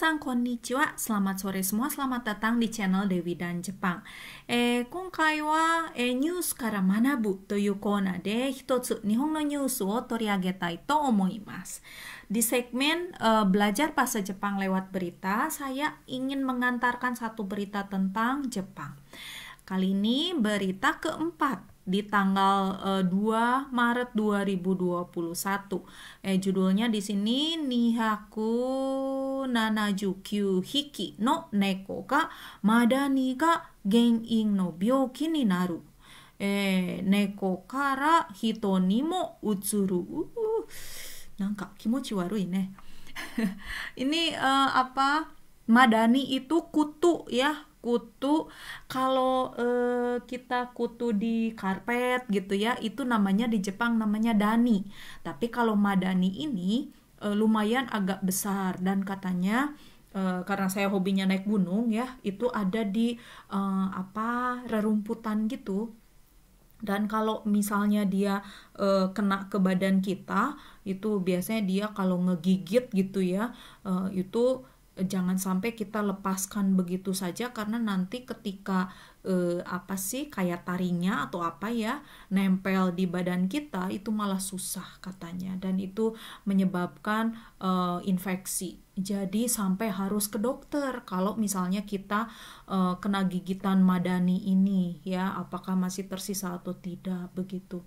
Minasan konnichiwa, selamat sore semua, selamat datang di channel Dewi dan Jepang. Eh, eh news news kara no toriagetai to Di segmen uh, belajar bahasa Jepang lewat berita, saya ingin mengantarkan satu berita tentang Jepang. Kali ini berita keempat di tanggal uh, eh, 2 Maret 2021. Eh judulnya di sini Nihaku Nanajukyu Hiki no Neko ka Madani ga Genin no Byouki ni naru. Eh neko kara hito ni mo utsuru. Uh, nangka kimochi warui ne. Ini uh, apa? Madani itu kutu ya, kutu kalau eh, kita kutu di karpet gitu ya itu namanya di Jepang namanya dani tapi kalau madani ini eh, lumayan agak besar dan katanya eh, karena saya hobinya naik gunung ya itu ada di eh, apa rerumputan gitu dan kalau misalnya dia e, kena ke badan kita itu biasanya dia kalau ngegigit gitu ya e, itu Eh, jangan sampai kita lepaskan begitu saja karena nanti ketika eh, apa sih kayak tarinya atau apa ya nempel di badan kita itu malah susah katanya dan itu menyebabkan eh, infeksi jadi sampai harus ke dokter kalau misalnya kita eh, kena gigitan madani ini ya apakah masih tersisa atau tidak begitu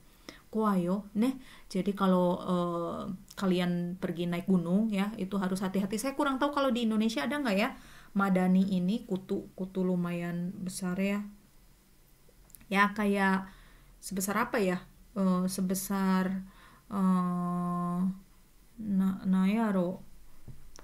kuayo neh jadi kalau uh, kalian pergi naik gunung ya itu harus hati-hati saya kurang tahu kalau di Indonesia ada nggak ya madani ini kutu kutu lumayan besar ya ya kayak sebesar apa ya uh, sebesar uh, na ro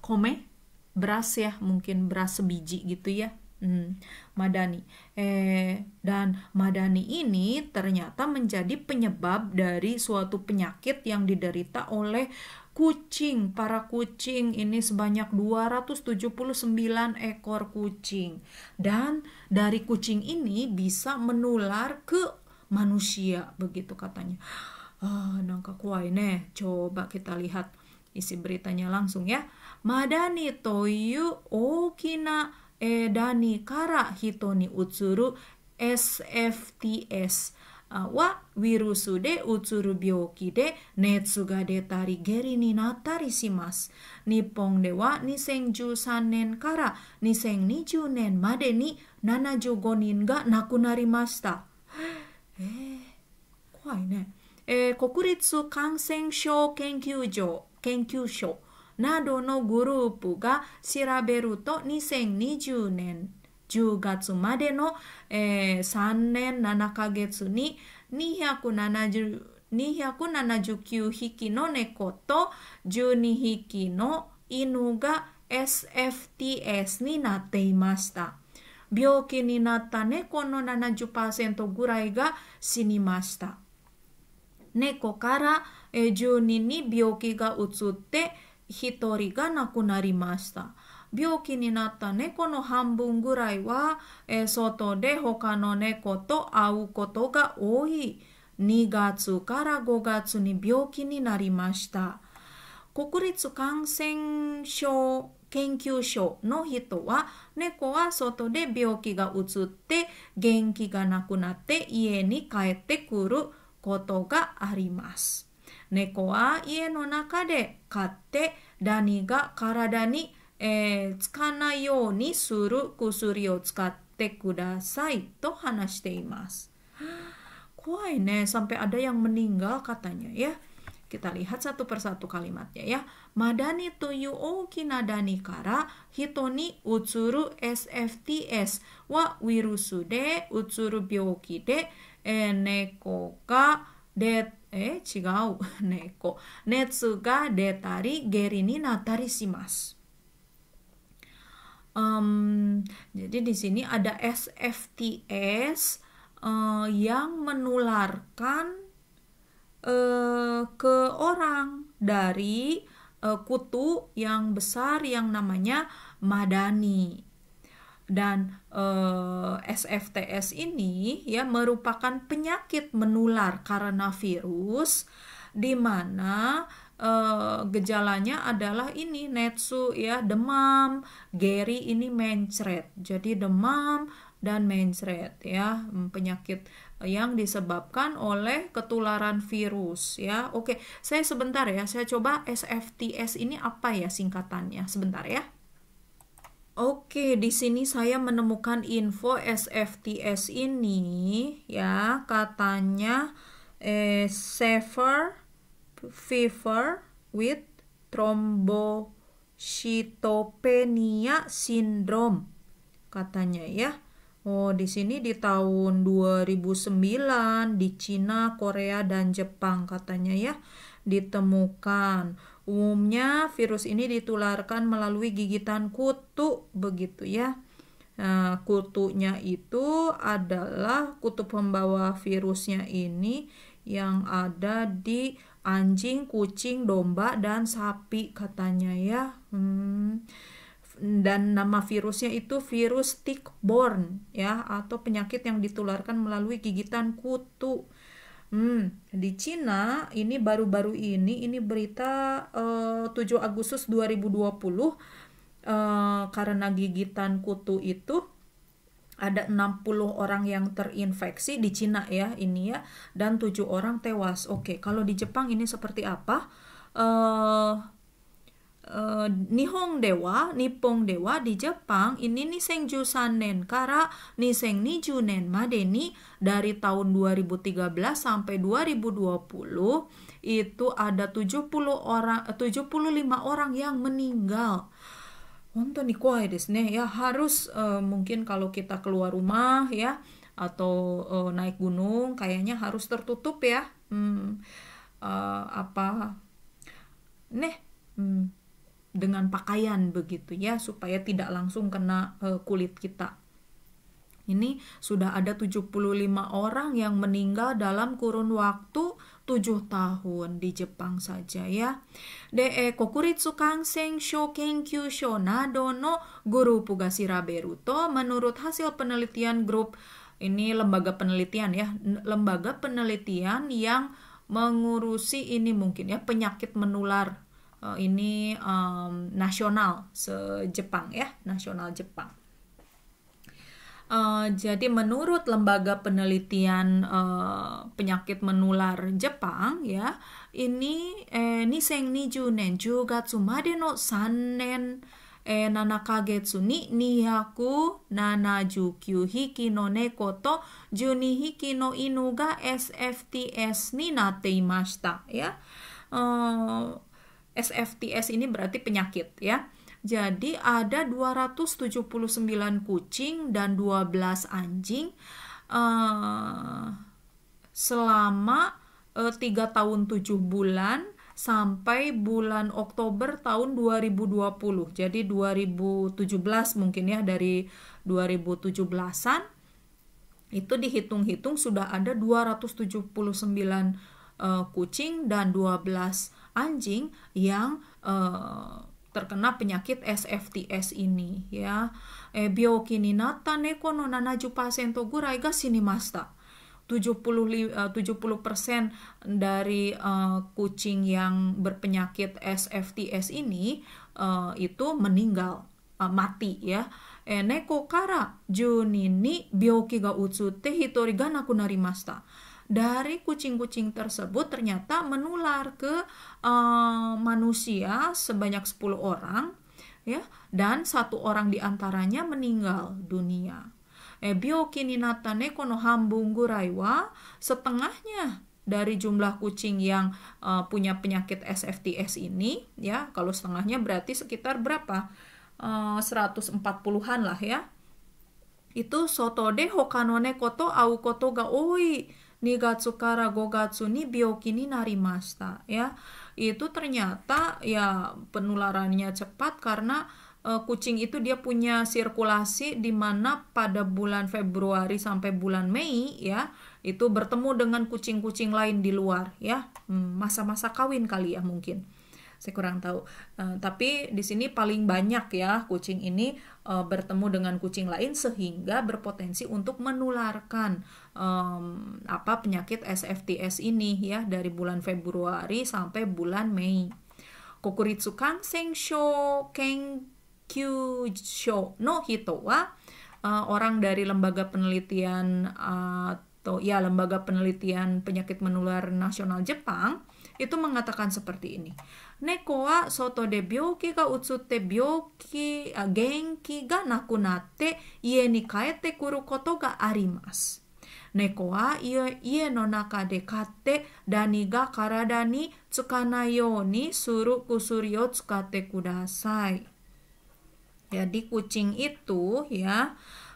kome beras ya mungkin beras sebiji gitu ya Hmm, Madani. Eh, dan Madani ini ternyata menjadi penyebab dari suatu penyakit yang diderita oleh kucing. Para kucing ini sebanyak 279 ekor kucing. Dan dari kucing ini bisa menular ke manusia, begitu katanya. Ah, nangka kuai ne Coba kita lihat isi beritanya langsung ya. Madani toyu okina ダニから人にうつる SFTS はウイルスでうつる病気で熱が出たり下痢になったりします。日本では2013年から2020年までに75人が亡くなりました。えー、怖いね。えー、国立感染症研究所研究所などのグループが調べると2020年10月までの、えー、3年7ヶ月に270 279匹の猫と12匹の犬が SFTS になっていました。病気になった猫の70%ぐらいが死にました。猫から住人に病気がうつって一人が亡くなりました。病気になった猫の半分ぐらいは、えー、外で他の猫と会うことが多い。2月から5月に病気になりました。国立感染症研究所の人は猫は外で病気がうつって元気がなくなって家に帰ってくることがあります。猫は家の中で飼ってダニが体に、えー、つかないようにする薬を使ってくださいと話しています。怖いね sampai ada yang meninggal katanya ya. Kita lihat satu persatu kalimatnya ya. Madani toyu o kinadani kara hitoni utsuru SFTS wa wirusu de utsuru byoki de e neko ga deto eh neko gerini um, jadi di sini ada SFTS uh, eh, yang menularkan uh, ke orang dari uh, kutu yang besar yang namanya madani dan eh, SFTS ini ya merupakan penyakit menular karena virus di mana eh, gejalanya adalah ini netsu ya demam, geri ini mencret. Jadi demam dan mencret ya hmm, penyakit yang disebabkan oleh ketularan virus ya. Oke, saya sebentar ya, saya coba SFTS ini apa ya singkatannya? Sebentar ya. Oke, di sini saya menemukan info SFTS ini ya, katanya eh, safer fever with thrombocytopenia syndrome katanya ya. Oh, di sini di tahun 2009 di Cina, Korea dan Jepang katanya ya ditemukan. Umumnya virus ini ditularkan melalui gigitan kutu begitu ya. Nah, kutunya itu adalah kutu pembawa virusnya ini yang ada di anjing, kucing, domba, dan sapi katanya ya. Hmm. Dan nama virusnya itu virus tick borne, ya atau penyakit yang ditularkan melalui gigitan kutu. Hmm, di Cina ini baru-baru ini ini berita eh, uh, 7 Agustus 2020 uh, eh, karena gigitan kutu itu ada 60 orang yang terinfeksi di Cina ya ini ya dan 7 orang tewas. Oke, okay, kalau di Jepang ini seperti apa? Uh, uh, Nihong Dewa, nipong Dewa di Jepang ini nih seng Jusan nih Niseng Niju Nenma madeni dari tahun 2013 sampai 2020 itu ada 70 orang 75 eh, orang yang meninggal. Untuk nih kuai Ya harus uh, mungkin kalau kita keluar rumah ya atau uh, naik gunung kayaknya harus tertutup ya. Hmm, uh, apa? nih hmm, dengan pakaian begitu ya supaya tidak langsung kena e, kulit kita. Ini sudah ada 75 orang yang meninggal dalam kurun waktu 7 tahun di Jepang saja ya. De e kokuritsu sho kenkyu kyusho nado no guru Pugasira Beruto menurut hasil penelitian grup ini lembaga penelitian ya, lembaga penelitian yang mengurusi ini mungkin ya penyakit menular uh, ini um, nasional se-Jepang ya, nasional Jepang. Uh, jadi menurut lembaga penelitian uh, penyakit menular Jepang ya, ini eh, Niseng ni Nen juga Made no sanen eh, Nanakagetsu ni Nihaku Nanajukyuhiki hiki no Neko to Juni hiki no Inu SFTS ni nate imashita ya. Uh, SFTS ini berarti penyakit ya. Jadi ada 279 kucing dan 12 anjing uh, selama eh, tiga 3 tahun 7 bulan sampai bulan Oktober tahun 2020. Jadi 2017 mungkin ya dari 2017-an itu dihitung-hitung sudah ada 279 uh, eh, kucing dan 12 anjing yang uh, terkena penyakit SFTS ini ya. Ebio eh, kininata neko no 70% gurai ga masta. 70 70% dari uh, kucing yang berpenyakit SFTS ini uh, itu meninggal uh, mati ya. E neko kara junini bioki ga utsu te hitori ga nakunarimashita dari kucing-kucing tersebut ternyata menular ke uh, manusia sebanyak 10 orang ya dan satu orang diantaranya meninggal dunia. Biokininatane neko setengahnya dari jumlah kucing yang uh, punya penyakit SFTS ini ya kalau setengahnya berarti sekitar berapa eh, uh, 140-an lah ya itu sotode hokanone koto au koto ga oi bioki ni narimasta, ya itu ternyata ya penularannya cepat karena uh, kucing itu dia punya sirkulasi di mana pada bulan Februari sampai bulan Mei ya itu bertemu dengan kucing-kucing lain di luar ya hmm, masa-masa kawin kali ya mungkin saya kurang tahu. Uh, tapi di sini paling banyak ya kucing ini uh, bertemu dengan kucing lain sehingga berpotensi untuk menularkan um, apa penyakit SFTS ini ya dari bulan Februari sampai bulan Mei. Kokuritsu kanseng sho kenkyu sho no hito wa uh, orang dari lembaga penelitian uh, atau ya lembaga penelitian penyakit menular nasional Jepang itu mengatakan seperti ini. Neko wa soto de byouki ga utsutte byouki genki ga nakunatte ie ni kaete kuru koto ga arimasu. Neko wa ie, ie no naka de katte dani ga karada ni tsukanai you ni suru kusuri o tsukatte kudasai. Jadi kucing itu ya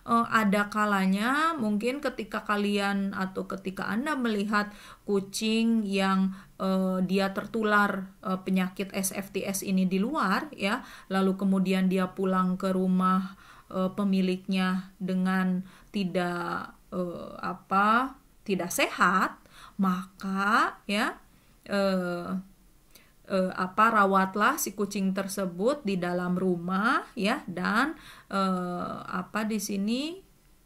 uh, ada kalanya mungkin ketika kalian atau ketika Anda melihat kucing yang uh, dia tertular uh, penyakit SFTS ini di luar ya, lalu kemudian dia pulang ke rumah uh, pemiliknya dengan tidak uh, apa? tidak sehat, maka ya uh, eh, apa rawatlah si kucing tersebut di dalam rumah ya dan eh, apa di sini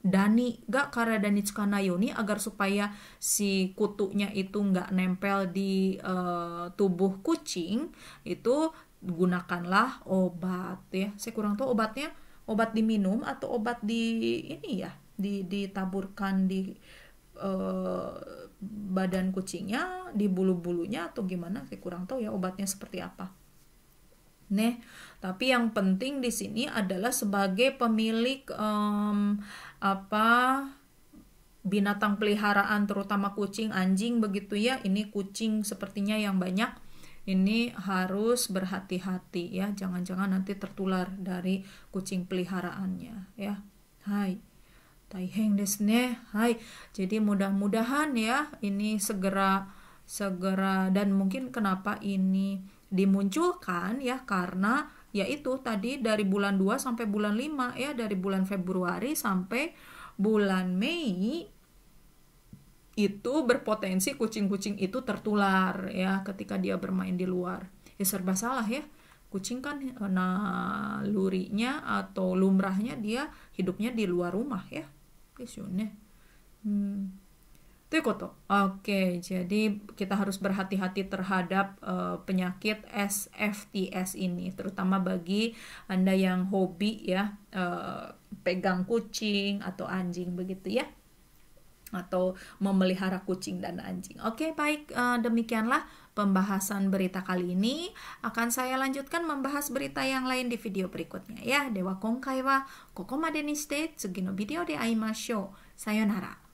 dani gak karena dani yoni agar supaya si kutunya itu nggak nempel di eh, tubuh kucing itu gunakanlah obat ya saya kurang tahu obatnya obat diminum atau obat di ini ya di ditaburkan di eh, badan kucingnya, di bulu-bulunya atau gimana, saya kurang tahu ya obatnya seperti apa. Nih, tapi yang penting di sini adalah sebagai pemilik um, apa binatang peliharaan terutama kucing, anjing begitu ya. Ini kucing sepertinya yang banyak ini harus berhati-hati ya, jangan-jangan nanti tertular dari kucing peliharaannya ya. Hai. Taiheng desu Hai. Jadi mudah-mudahan ya ini segera segera dan mungkin kenapa ini dimunculkan ya karena yaitu tadi dari bulan 2 sampai bulan 5 ya dari bulan Februari sampai bulan Mei itu berpotensi kucing-kucing itu tertular ya ketika dia bermain di luar. Ya serba salah ya kucing kan eh, nah lurinya atau lumrahnya dia hidupnya di luar rumah ya ですよね。うん、ということ。Oke, hmm. oke jadi kita harus berhati-hati terhadap eh, penyakit SFTS ini, terutama bagi Anda yang hobi ya, uh, pegang kucing atau anjing begitu ya atau memelihara kucing dan anjing. Oke, baik eh, demikianlah pembahasan berita kali ini. Akan saya lanjutkan membahas berita yang lain di video berikutnya ya. Dewa Kongkai wa kokomade ni shite tsugi no video de aimashou. Sayonara.